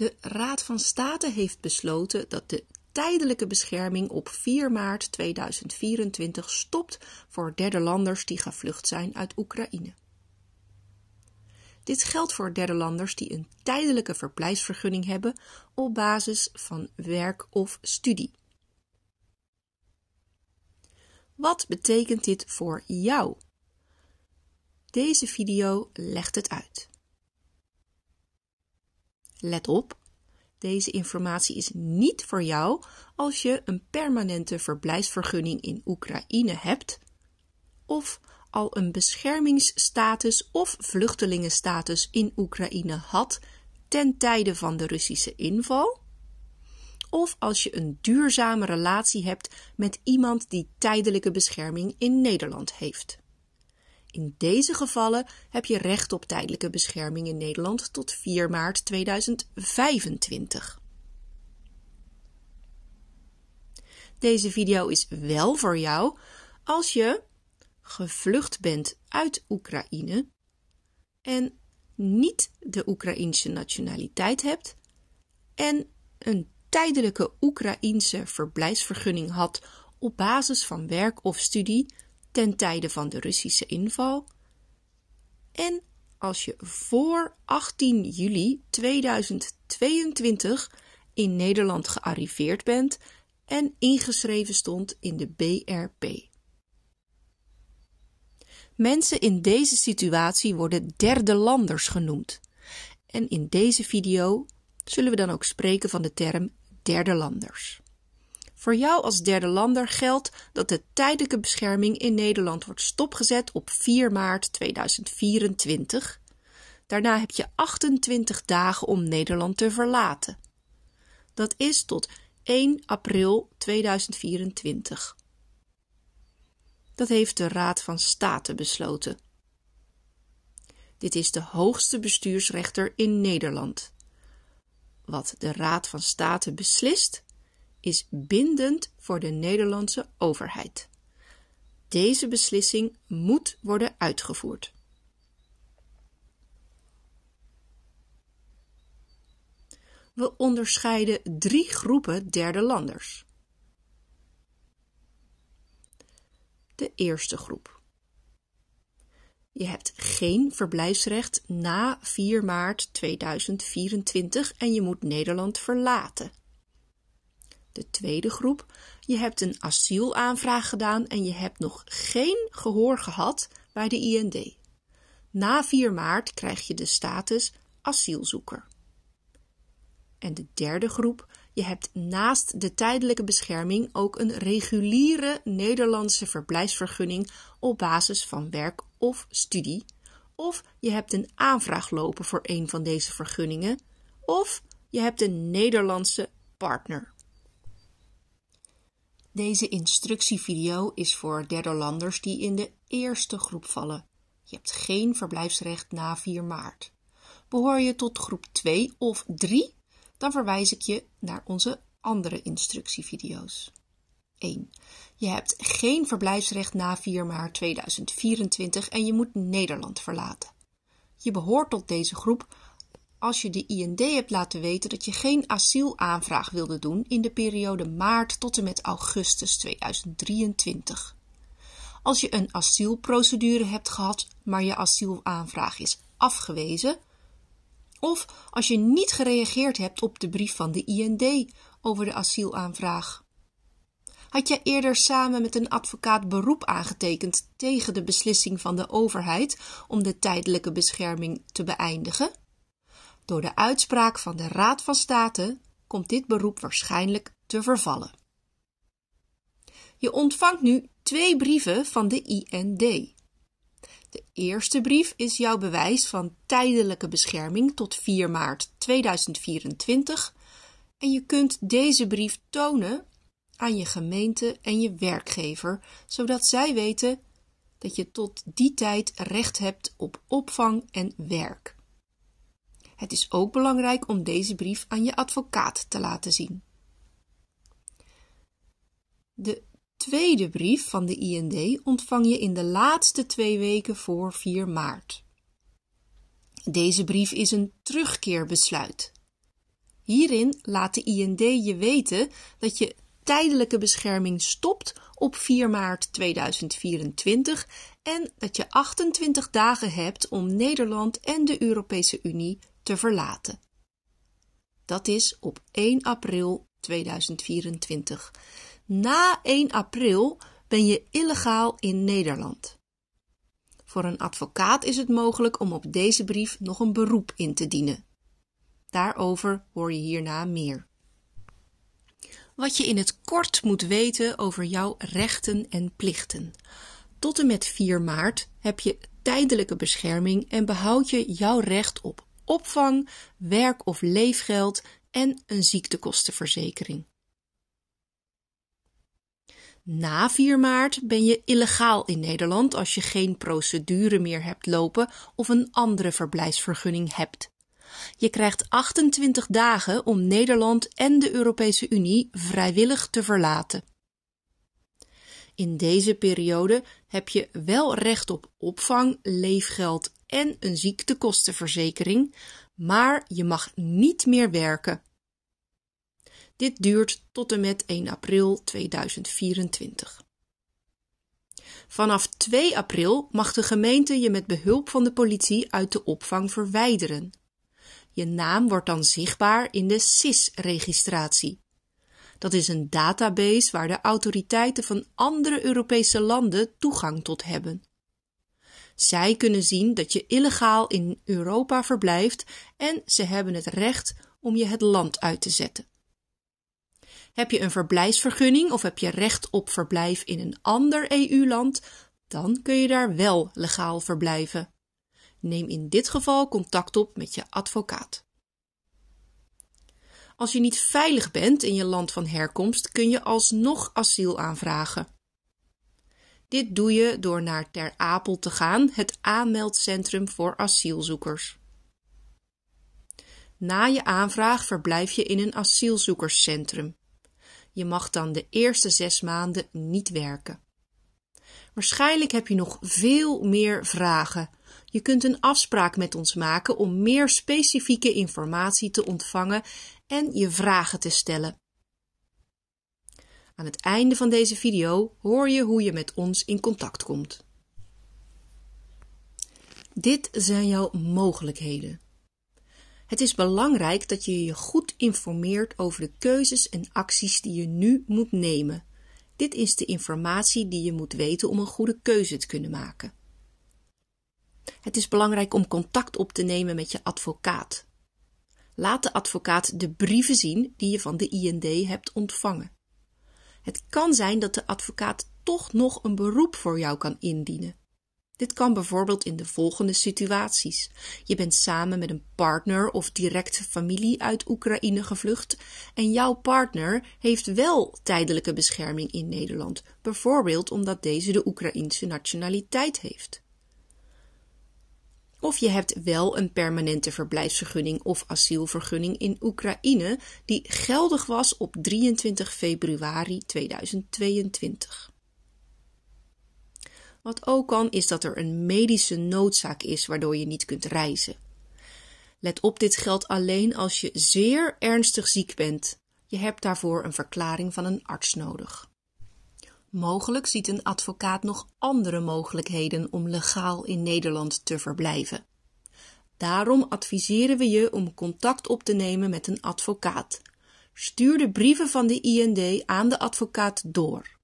De Raad van State heeft besloten dat de tijdelijke bescherming op 4 maart 2024 stopt voor derde landers die gevlucht zijn uit Oekraïne. Dit geldt voor derde landers die een tijdelijke verblijfsvergunning hebben op basis van werk of studie. Wat betekent dit voor jou? Deze video legt het uit. Let op, deze informatie is niet voor jou als je een permanente verblijfsvergunning in Oekraïne hebt of al een beschermingsstatus of vluchtelingenstatus in Oekraïne had ten tijde van de Russische inval, of als je een duurzame relatie hebt met iemand die tijdelijke bescherming in Nederland heeft. In deze gevallen heb je recht op tijdelijke bescherming in Nederland tot 4 maart 2025. Deze video is wel voor jou als je gevlucht bent uit Oekraïne en niet de Oekraïense nationaliteit hebt en een tijdelijke Oekraïense verblijfsvergunning had op basis van werk of studie ten tijde van de Russische inval. En als je voor 18 juli 2022 in Nederland gearriveerd bent en ingeschreven stond in de BRP. Mensen in deze situatie worden derde landers genoemd. En in deze video zullen we dan ook spreken van de term derde landers. Voor jou als derde lander geldt dat de tijdelijke bescherming in Nederland wordt stopgezet op 4 maart 2024. Daarna heb je 28 dagen om Nederland te verlaten. Dat is tot 1 april 2024. Dat heeft de Raad van State besloten. Dit is de hoogste bestuursrechter in Nederland. Wat de Raad van State beslist, is bindend voor de Nederlandse overheid. Deze beslissing moet worden uitgevoerd. We onderscheiden drie groepen derde landers. De eerste groep. Je hebt geen verblijfsrecht na 4 maart 2024 en je moet Nederland verlaten. De tweede groep, je hebt een asielaanvraag gedaan en je hebt nog geen gehoor gehad bij de IND. Na 4 maart krijg je de status asielzoeker. En de derde groep, je hebt naast de tijdelijke bescherming ook een reguliere Nederlandse verblijfsvergunning op basis van werk of studie. Of je hebt een aanvraag lopen voor een van deze vergunningen. Of je hebt een Nederlandse partner. Deze instructievideo is voor landers die in de eerste groep vallen. Je hebt geen verblijfsrecht na 4 maart. Behoor je tot groep 2 of 3? Dan verwijs ik je naar onze andere instructievideo's. 1. Je hebt geen verblijfsrecht na 4 maart 2024 en je moet Nederland verlaten. Je behoort tot deze groep als je de IND hebt laten weten dat je geen asielaanvraag wilde doen in de periode maart tot en met augustus 2023. Als je een asielprocedure hebt gehad, maar je asielaanvraag is afgewezen, of als je niet gereageerd hebt op de brief van de IND over de asielaanvraag. Had je eerder samen met een advocaat beroep aangetekend tegen de beslissing van de overheid om de tijdelijke bescherming te beëindigen? Door de uitspraak van de Raad van State komt dit beroep waarschijnlijk te vervallen. Je ontvangt nu twee brieven van de IND. De eerste brief is jouw bewijs van tijdelijke bescherming tot 4 maart 2024 en je kunt deze brief tonen aan je gemeente en je werkgever, zodat zij weten dat je tot die tijd recht hebt op opvang en werk. Het is ook belangrijk om deze brief aan je advocaat te laten zien. De tweede brief van de IND ontvang je in de laatste twee weken voor 4 maart. Deze brief is een terugkeerbesluit. Hierin laat de IND je weten dat je tijdelijke bescherming stopt op 4 maart 2024 en dat je 28 dagen hebt om Nederland en de Europese Unie te verlaten. Dat is op 1 april 2024. Na 1 april ben je illegaal in Nederland. Voor een advocaat is het mogelijk om op deze brief nog een beroep in te dienen. Daarover hoor je hierna meer. Wat je in het kort moet weten over jouw rechten en plichten. Tot en met 4 maart heb je tijdelijke bescherming en behoud je jouw recht op opvang, werk of leefgeld en een ziektekostenverzekering. Na 4 maart ben je illegaal in Nederland als je geen procedure meer hebt lopen of een andere verblijfsvergunning hebt. Je krijgt 28 dagen om Nederland en de Europese Unie vrijwillig te verlaten. In deze periode heb je wel recht op opvang, leefgeld en een ziektekostenverzekering, maar je mag niet meer werken. Dit duurt tot en met 1 april 2024. Vanaf 2 april mag de gemeente je met behulp van de politie uit de opvang verwijderen. Je naam wordt dan zichtbaar in de SIS-registratie. Dat is een database waar de autoriteiten van andere Europese landen toegang tot hebben. Zij kunnen zien dat je illegaal in Europa verblijft en ze hebben het recht om je het land uit te zetten. Heb je een verblijfsvergunning of heb je recht op verblijf in een ander EU-land, dan kun je daar wel legaal verblijven. Neem in dit geval contact op met je advocaat. Als je niet veilig bent in je land van herkomst, kun je alsnog asiel aanvragen. Dit doe je door naar Ter Apel te gaan, het aanmeldcentrum voor asielzoekers. Na je aanvraag verblijf je in een asielzoekerscentrum. Je mag dan de eerste zes maanden niet werken. Waarschijnlijk heb je nog veel meer vragen. Je kunt een afspraak met ons maken om meer specifieke informatie te ontvangen en je vragen te stellen. Aan het einde van deze video hoor je hoe je met ons in contact komt. Dit zijn jouw mogelijkheden. Het is belangrijk dat je je goed informeert over de keuzes en acties die je nu moet nemen. Dit is de informatie die je moet weten om een goede keuze te kunnen maken. Het is belangrijk om contact op te nemen met je advocaat. Laat de advocaat de brieven zien die je van de IND hebt ontvangen. Het kan zijn dat de advocaat toch nog een beroep voor jou kan indienen. Dit kan bijvoorbeeld in de volgende situaties. Je bent samen met een partner of directe familie uit Oekraïne gevlucht en jouw partner heeft wel tijdelijke bescherming in Nederland, bijvoorbeeld omdat deze de Oekraïense nationaliteit heeft. Of je hebt wel een permanente verblijfsvergunning of asielvergunning in Oekraïne die geldig was op 23 februari 2022. Wat ook kan is dat er een medische noodzaak is waardoor je niet kunt reizen. Let op, dit geldt alleen als je zeer ernstig ziek bent. Je hebt daarvoor een verklaring van een arts nodig. Mogelijk ziet een advocaat nog andere mogelijkheden om legaal in Nederland te verblijven. Daarom adviseren we je om contact op te nemen met een advocaat. Stuur de brieven van de IND aan de advocaat door.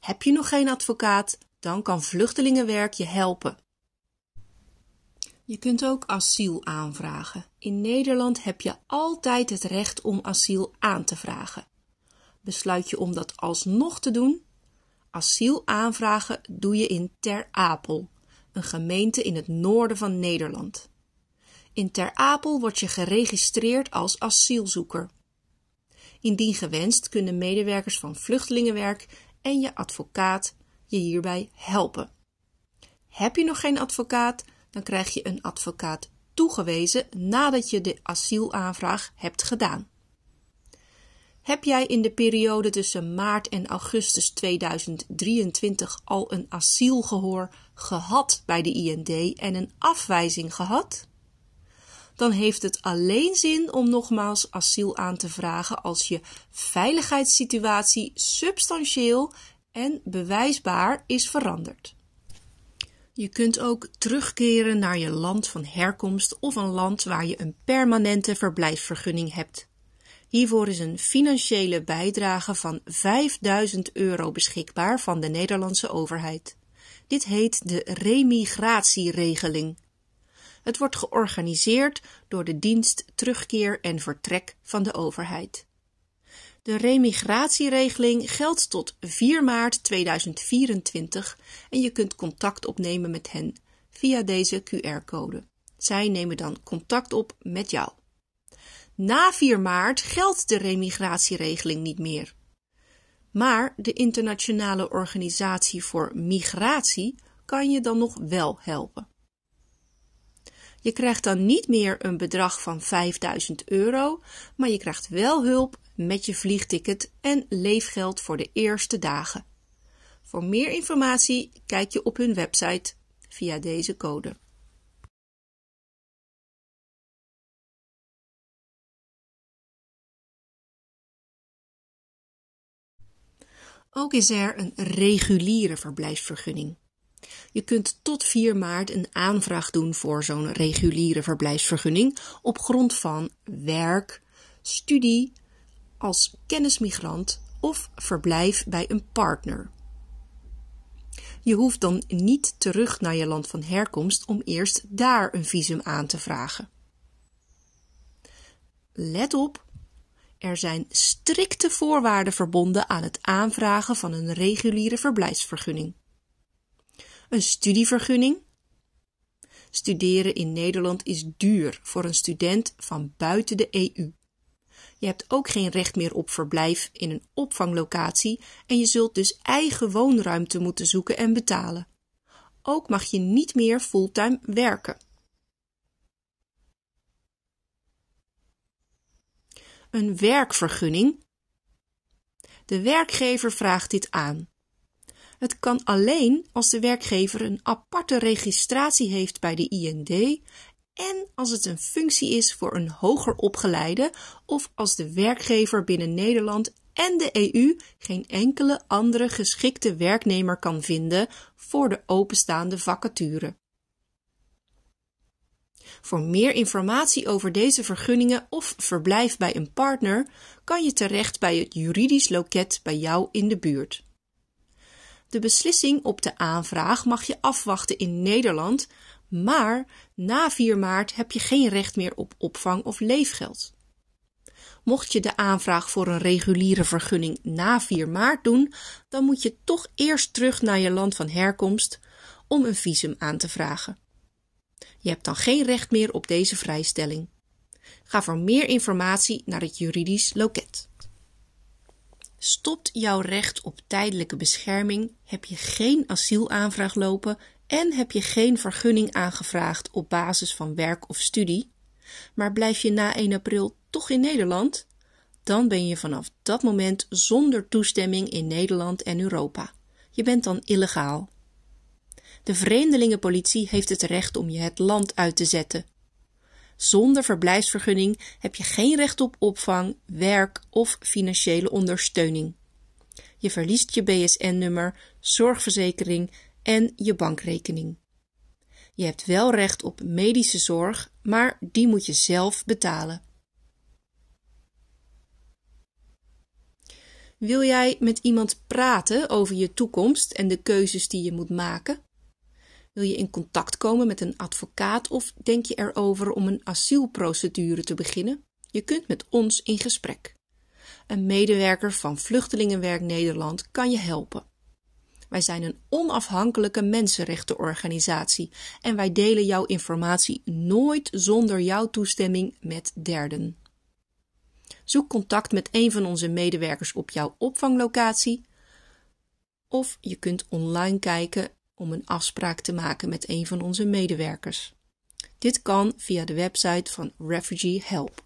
Heb je nog geen advocaat, dan kan vluchtelingenwerk je helpen. Je kunt ook asiel aanvragen. In Nederland heb je altijd het recht om asiel aan te vragen. Besluit je om dat alsnog te doen, Asielaanvragen doe je in Ter Apel, een gemeente in het noorden van Nederland. In Ter Apel word je geregistreerd als asielzoeker. Indien gewenst kunnen medewerkers van Vluchtelingenwerk en je advocaat je hierbij helpen. Heb je nog geen advocaat, dan krijg je een advocaat toegewezen nadat je de asielaanvraag hebt gedaan. Heb jij in de periode tussen maart en augustus 2023 al een asielgehoor gehad bij de IND en een afwijzing gehad? Dan heeft het alleen zin om nogmaals asiel aan te vragen als je veiligheidssituatie substantieel en bewijsbaar is veranderd. Je kunt ook terugkeren naar je land van herkomst of een land waar je een permanente verblijfsvergunning hebt. Hiervoor is een financiële bijdrage van 5000 euro beschikbaar van de Nederlandse overheid. Dit heet de remigratieregeling. Het wordt georganiseerd door de dienst terugkeer en vertrek van de overheid. De remigratieregeling geldt tot 4 maart 2024 en je kunt contact opnemen met hen via deze QR-code. Zij nemen dan contact op met jou. Na 4 maart geldt de remigratieregeling niet meer. Maar de Internationale Organisatie voor Migratie kan je dan nog wel helpen. Je krijgt dan niet meer een bedrag van 5000 euro, maar je krijgt wel hulp met je vliegticket en leefgeld voor de eerste dagen. Voor meer informatie kijk je op hun website via deze code. Ook is er een reguliere verblijfsvergunning. Je kunt tot 4 maart een aanvraag doen voor zo'n reguliere verblijfsvergunning op grond van werk, studie, als kennismigrant of verblijf bij een partner. Je hoeft dan niet terug naar je land van herkomst om eerst daar een visum aan te vragen. Let op er zijn strikte voorwaarden verbonden aan het aanvragen van een reguliere verblijfsvergunning. Een studievergunning. Studeren in Nederland is duur voor een student van buiten de EU. Je hebt ook geen recht meer op verblijf in een opvanglocatie en je zult dus eigen woonruimte moeten zoeken en betalen. Ook mag je niet meer fulltime werken. een werkvergunning? De werkgever vraagt dit aan. Het kan alleen als de werkgever een aparte registratie heeft bij de IND en als het een functie is voor een hoger opgeleide of als de werkgever binnen Nederland en de EU geen enkele andere geschikte werknemer kan vinden voor de openstaande vacature. Voor meer informatie over deze vergunningen of verblijf bij een partner kan je terecht bij het juridisch loket bij jou in de buurt. De beslissing op de aanvraag mag je afwachten in Nederland, maar na 4 maart heb je geen recht meer op opvang of leefgeld. Mocht je de aanvraag voor een reguliere vergunning na 4 maart doen, dan moet je toch eerst terug naar je land van herkomst om een visum aan te vragen. Je hebt dan geen recht meer op deze vrijstelling. Ga voor meer informatie naar het juridisch loket. Stopt jouw recht op tijdelijke bescherming, heb je geen asielaanvraag lopen en heb je geen vergunning aangevraagd op basis van werk of studie, maar blijf je na 1 april toch in Nederland, dan ben je vanaf dat moment zonder toestemming in Nederland en Europa. Je bent dan illegaal. De vreemdelingenpolitie heeft het recht om je het land uit te zetten. Zonder verblijfsvergunning heb je geen recht op opvang, werk of financiële ondersteuning. Je verliest je BSN-nummer, zorgverzekering en je bankrekening. Je hebt wel recht op medische zorg, maar die moet je zelf betalen. Wil jij met iemand praten over je toekomst en de keuzes die je moet maken? Wil je in contact komen met een advocaat of denk je erover om een asielprocedure te beginnen? Je kunt met ons in gesprek. Een medewerker van Vluchtelingenwerk Nederland kan je helpen. Wij zijn een onafhankelijke mensenrechtenorganisatie en wij delen jouw informatie nooit zonder jouw toestemming met derden. Zoek contact met een van onze medewerkers op jouw opvanglocatie of je kunt online kijken om een afspraak te maken met een van onze medewerkers. Dit kan via de website van Refugee Help.